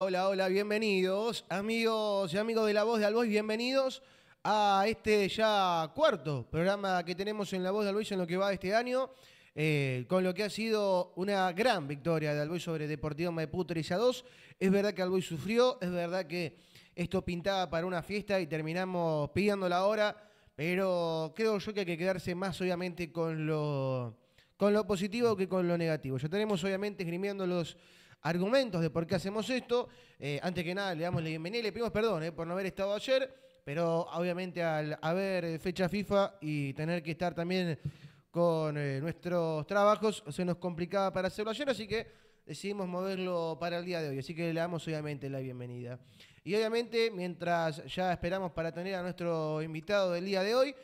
Hola, hola, bienvenidos, amigos y amigos de La Voz de Albois, bienvenidos a este ya cuarto programa que tenemos en La Voz de Albois en lo que va este año, eh, con lo que ha sido una gran victoria de Albois sobre Deportivo Maipú 3 a 2. Es verdad que Albois sufrió, es verdad que esto pintaba para una fiesta y terminamos pidiendo la hora, pero creo yo que hay que quedarse más obviamente con lo, con lo positivo que con lo negativo. Ya tenemos obviamente esgrimiendo los argumentos de por qué hacemos esto. Eh, antes que nada, le damos la bienvenida y le pedimos perdón eh, por no haber estado ayer, pero obviamente al haber fecha FIFA y tener que estar también con eh, nuestros trabajos, se nos complicaba para hacerlo ayer, así que decidimos moverlo para el día de hoy. Así que le damos obviamente la bienvenida. Y obviamente, mientras ya esperamos para tener a nuestro invitado del día de hoy,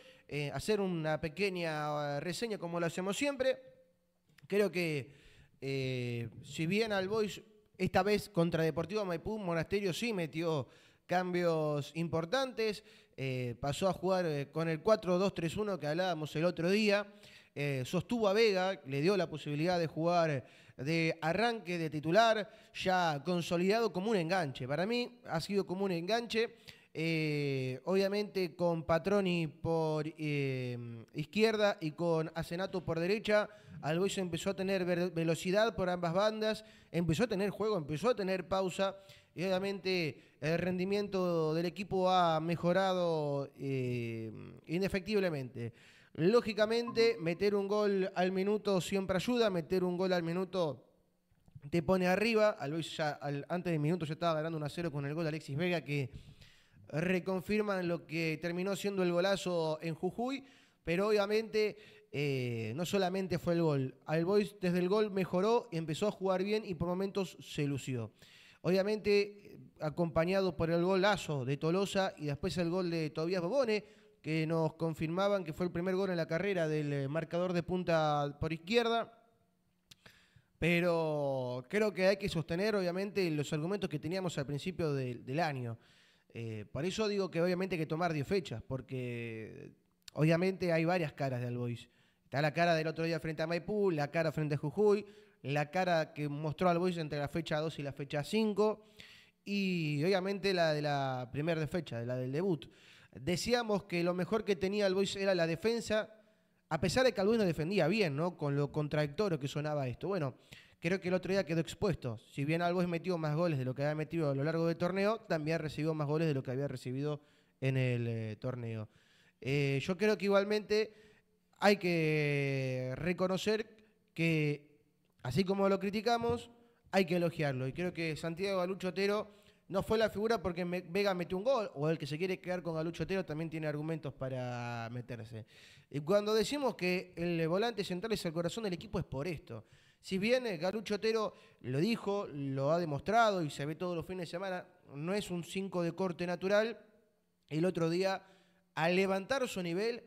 hacer una pequeña reseña como lo hacemos siempre. Creo que eh, si bien al esta vez contra Deportivo Maipú, Monasterio sí metió cambios importantes. Eh, pasó a jugar eh, con el 4-2-3-1 que hablábamos el otro día. sostuvo a Vega, le dio la posibilidad de jugar de arranque de titular, ya consolidado como un enganche. Para mí ha sido como un enganche. Eh, obviamente con Patroni por eh, izquierda y con Asenato por derecha, Albois empezó a tener velocidad por ambas bandas, empezó a tener juego, empezó a tener pausa y obviamente el rendimiento del equipo ha mejorado eh, inefectiblemente Lógicamente, meter un gol al minuto siempre ayuda, meter un gol al minuto te pone arriba, Albois ya antes del minuto ya estaba ganando 1-0 con el gol de Alexis Vega que reconfirman lo que terminó siendo el golazo en Jujuy, pero obviamente eh, no solamente fue el gol. Al desde el gol mejoró, empezó a jugar bien y por momentos se lució. Obviamente acompañado por el golazo de Tolosa y después el gol de Tobias Bobone, que nos confirmaban que fue el primer gol en la carrera del eh, marcador de punta por izquierda. Pero creo que hay que sostener, obviamente, los argumentos que teníamos al principio del año. Eh, por eso digo que obviamente hay que tomar 10 fechas, porque eh, obviamente hay varias caras de Albois. Está la cara del otro día frente a Maipú, la cara frente a Jujuy, la cara que mostró Albois entre la fecha 2 y la fecha 5, y obviamente la de la primera fecha, de la del debut. Decíamos que lo mejor que tenía Albois era la defensa, a pesar de que Albois no defendía bien, ¿no? Con lo contradictorio que sonaba esto. Bueno, Creo que el otro día quedó expuesto. Si bien es metió más goles de lo que había metido a lo largo del torneo, también recibió más goles de lo que había recibido en el eh, torneo. Eh, yo creo que igualmente hay que reconocer que, así como lo criticamos, hay que elogiarlo. Y creo que Santiago Galucho Otero no fue la figura porque Vega metió un gol, o el que se quiere quedar con Galucho Otero también tiene argumentos para meterse. Y cuando decimos que el volante central es el corazón del equipo es por esto. Si bien Garucho Otero lo dijo, lo ha demostrado y se ve todos los fines de semana, no es un 5 de corte natural. El otro día, al levantar su nivel,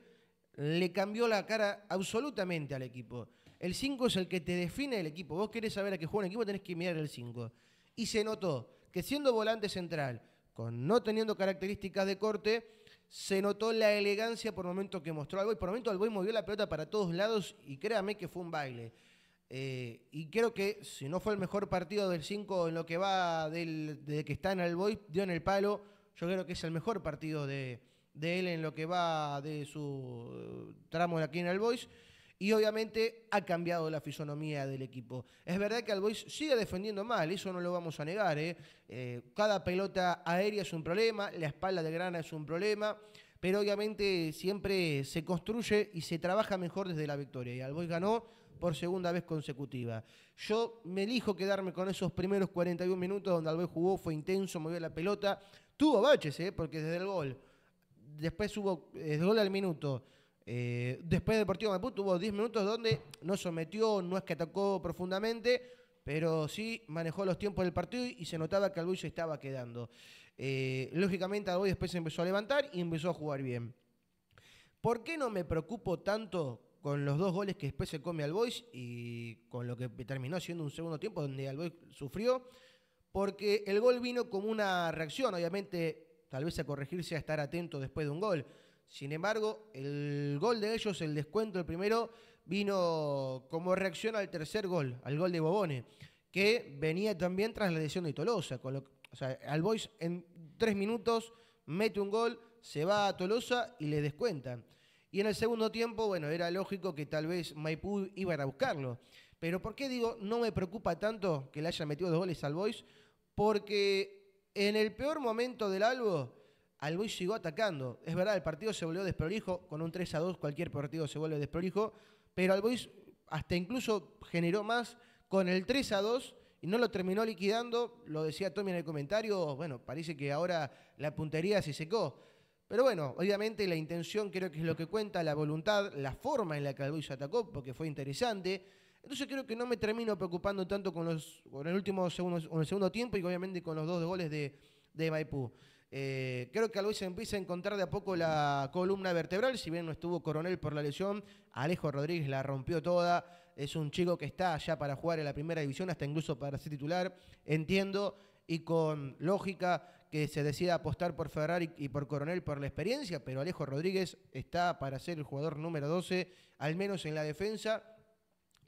le cambió la cara absolutamente al equipo. El 5 es el que te define el equipo. Vos querés saber a qué juega un equipo, tenés que mirar el 5. Y se notó que siendo volante central, con no teniendo características de corte, se notó la elegancia por el momento que mostró y Por el momento Alboy movió la pelota para todos lados y créame que fue un baile. Eh, y creo que si no fue el mejor partido del 5 en lo que va de que está en Voice dio en el palo. Yo creo que es el mejor partido de, él en lo que va de su eh, tramo aquí en Albois. Y obviamente ha cambiado la fisonomía del equipo. Es verdad que Albois sigue defendiendo mal, eso no lo vamos a negar. ¿eh? cada pelota aérea es un problema, la espalda de grana es un problema, pero obviamente siempre se construye y se trabaja mejor desde la victoria. Y Albois ganó por segunda vez consecutiva. Yo me elijo quedarme con esos primeros 41 minutos donde Alboy jugó, fue intenso, movió la pelota. Tuvo baches, ¿eh? porque desde el gol, después hubo, eh, desde el gol al minuto, del eh, después de Maputo tuvo 10 minutos donde no sometió, no es que atacó profundamente, pero sí manejó los tiempos del partido y se notaba que Alboy se estaba quedando. lógicamente Alboy después se empezó a levantar y empezó a jugar bien. ¿Por qué no me preocupo tanto con los dos goles que después se come al Boys y con lo que terminó siendo un segundo tiempo donde al sufrió, porque el gol vino como una reacción, obviamente, tal vez a corregirse, a estar atento después de un gol. Sin embargo, el gol de ellos, el descuento, el primero, vino como reacción al tercer gol, al gol de Bobone, que venía también tras la lesión de Tolosa. Con al Boys en tres minutos mete un gol, se va a Tolosa y le descuentan. Y en el segundo tiempo, bueno, era lógico que tal vez Maipú iba a buscarlo. Pero ¿por qué digo, no me preocupa tanto que le hayan metido dos goles al Boys? Porque en el peor momento del Albo, al Boys siguió atacando. Es verdad, el partido se volvió desprolijo, con un 3 a 2 cualquier partido se vuelve desprolijo, pero al Boys hasta incluso generó más con el 3 a 2 y no lo terminó liquidando, lo decía Tommy en el comentario, bueno, parece que ahora la puntería se secó. Pero bueno, obviamente la intención creo que es lo que cuenta, la voluntad, la forma en la que el atacó, porque fue interesante. Entonces creo que no me termino preocupando tanto con, los, con el último segundo, con el segundo tiempo y obviamente con los dos goles de, Maipú. Eh, creo que Luis empieza a encontrar de a poco la columna vertebral, si bien no estuvo Coronel por la lesión, Alejo Rodríguez la rompió toda, es un chico que está allá para jugar en la primera división, hasta incluso para ser titular, entiendo, y con lógica que se decida apostar por Ferrari y por Coronel por la experiencia, pero Alejo Rodríguez está para ser el jugador número 12, al menos en la defensa,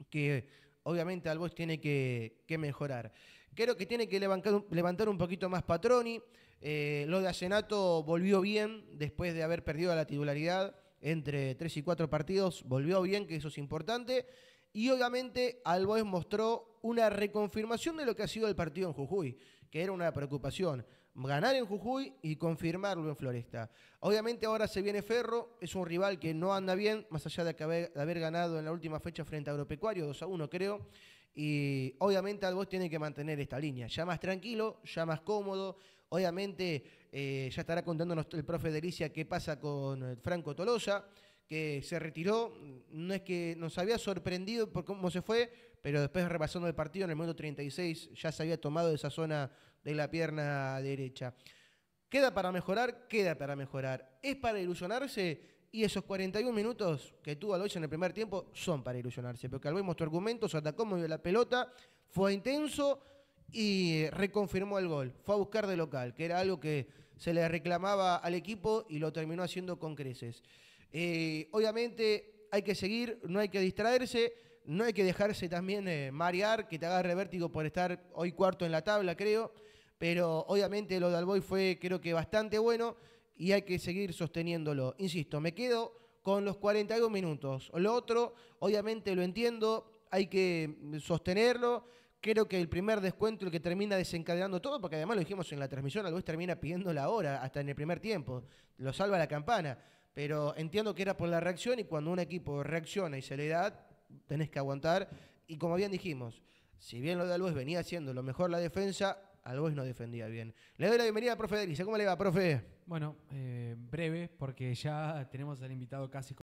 que obviamente Albois tiene que, mejorar. Creo que tiene que levantar, un poquito más Patroni. Eh, lo de Asenato volvió bien después de haber perdido la titularidad entre 3 y 4 partidos. Volvió bien, que eso es importante. Y obviamente Albois mostró una reconfirmación de lo que ha sido el partido en Jujuy, que era una preocupación ganar en Jujuy y confirmarlo en Floresta. Obviamente ahora se viene Ferro, es un rival que no anda bien, más allá de, haber, ganado en la última fecha frente a Agropecuario, 2 a 1 creo. Y obviamente Albos tiene que mantener esta línea, ya más tranquilo, ya más cómodo. Obviamente eh, ya estará contándonos el profe Delicia qué pasa con eh, Franco Tolosa, que se retiró. No es que nos había sorprendido por cómo se fue, pero después repasando el partido en el minuto 36 ya se había tomado de esa zona de la pierna derecha. Queda para mejorar, queda para mejorar. Es para ilusionarse y esos 41 minutos que tuvo Alois en el primer tiempo son para ilusionarse, porque tu argumento se atacó, movió la pelota, fue intenso y reconfirmó el gol. Fue a buscar de local, que era algo que se le reclamaba al equipo y lo terminó haciendo con creces. Eh, obviamente hay que seguir, no hay que distraerse, no hay que dejarse también eh, marear, que te agarre vértigo por estar hoy cuarto en la tabla, creo pero obviamente lo de Alboy fue creo que bastante bueno y hay que seguir sosteniéndolo. Insisto, me quedo con los 42 minutos. Lo otro, obviamente lo entiendo, hay que sostenerlo. Creo que el primer descuento, el que termina desencadenando todo, porque además lo dijimos en la transmisión, Alboy termina pidiendo la hora hasta en el primer tiempo, lo salva la campana. Pero entiendo que era por la reacción y cuando un equipo reacciona y se le da, tenés que aguantar. Y como bien dijimos, si bien lo de Alboy venía haciendo lo mejor la defensa, es no defendía bien. Le doy la bienvenida profe Delisa. ¿Cómo le va, profe? Bueno, eh, breve, porque ya tenemos al invitado casi